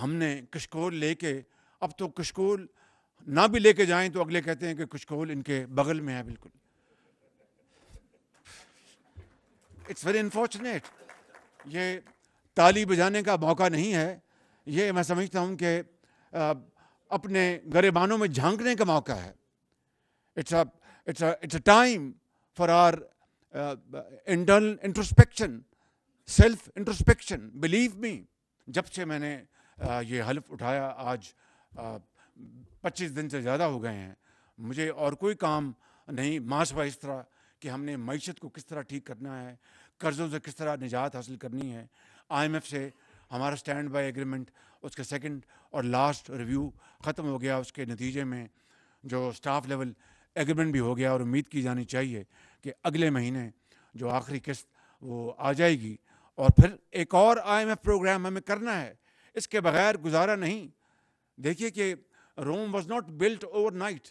हमने कशकोल लेके अब तो कशकोल ना भी लेके जाएं तो अगले कहते हैं कि कशकोल इनके बगल में है बिल्कुल इट्स वेरी अनफॉर्चुनेट ये ताली बजाने का मौका नहीं है ये मैं समझता हूँ कि अपने गरेबानों में झांकने का मौका है it's it's it's a time for our internal introspection self introspection believe me जब से मैंने ये हल्फ उठाया आज पच्चीस दिन से ज़्यादा हो गए हैं मुझे और कोई काम नहीं माश व इस तरह कि हमने मीशत को किस तरह ठीक करना है कर्ज़ों से किस तरह निजात हासिल करनी है आईएमएफ से हमारा स्टैंड बाई एग्रीमेंट उसके सेकंड और लास्ट रिव्यू ख़त्म हो गया उसके नतीजे में जो स्टाफ लेवल एग्रीमेंट भी हो गया और उम्मीद की जानी चाहिए कि अगले महीने जो आखिरी किस्त वो आ जाएगी और फिर एक और आईएमएफ प्रोग्राम हमें करना है इसके बगैर गुजारा नहीं देखिए कि Rome was not built overnight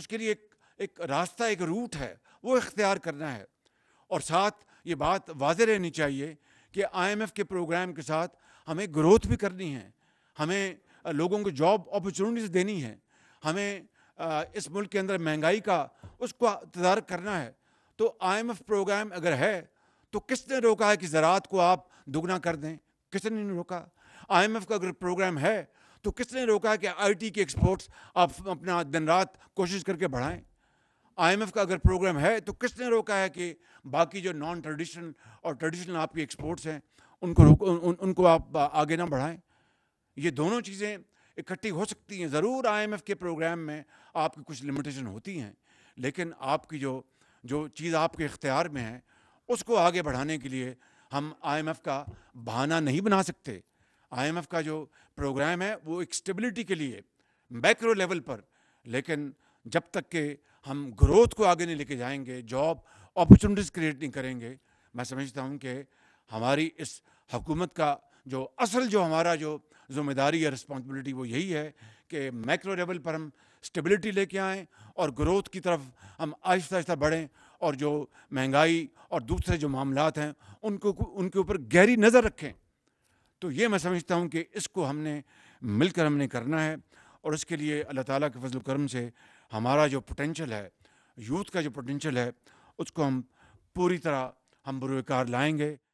उसके लिए एक एक रास्ता एक रूट है वो इख्तियार करना है और साथ ये बात वाज रहनी चाहिए कि आईएमएफ के प्रोग्राम के साथ हमें ग्रोथ भी करनी है हमें लोगों को जॉब अपॉर्चुनिटीज़ देनी है हमें इस मुल्क के अंदर महंगाई का उसको इंतजार करना है तो आईएमएफ प्रोग्राम अगर है तो किसने रोका है कि ज़रात को आप दुगना कर दें किसने नहीं रोका आईएमएफ का अगर प्रोग्राम है तो किसने रोका कि आईटी के एक्सपोर्ट्स आप अपना दिन रात कोशिश करके बढ़ाएं आईएमएफ का अगर प्रोग्राम है तो किसने रोका है कि बाकी जो नॉन ट्रेडिशनल और ट्रेडिशनल आपके एक्सपोर्ट्स हैं उनको रोक उन, उनको आप आगे ना बढ़ाएं ये दोनों चीज़ें इकट्ठी हो सकती हैं ज़रूर आईएमएफ के प्रोग्राम में आपकी कुछ लिमिटेशन होती हैं लेकिन आपकी जो जो चीज़ आपके इख्तियार में है उसको आगे बढ़ाने के लिए हम आई का बहाना नहीं बना सकते आईएमएफ का जो प्रोग्राम है वो एक स्टेबिलिटी के लिए मैक्रो लेवल पर लेकिन जब तक के हम ग्रोथ को आगे नहीं लेके जाएंगे जॉब अपॉर्चुनिटीज़ क्रिएट नहीं करेंगे मैं समझता हूँ कि हमारी इस हुकूमत का जो असल जो हमारा जो जिम्मेदारी या रिस्पॉन्सिबिलिटी वो यही है कि मैक्रो लेवल पर हम स्टेबिलिटी लेके आएँ और ग्रोथ की तरफ हम आहिस्ता आहिस्ता बढ़ें और जो महंगाई और दूसरे जो मामला हैं उनको उनके ऊपर गहरी नज़र रखें तो ये मैं समझता हूँ कि इसको हमने मिलकर हमने करना है और इसके लिए अल्लाह ताला के फजल करम से हमारा जो पोटेंशल है यूथ का जो पोटेंशल है उसको हम पूरी तरह हम बुरकार लाएंगे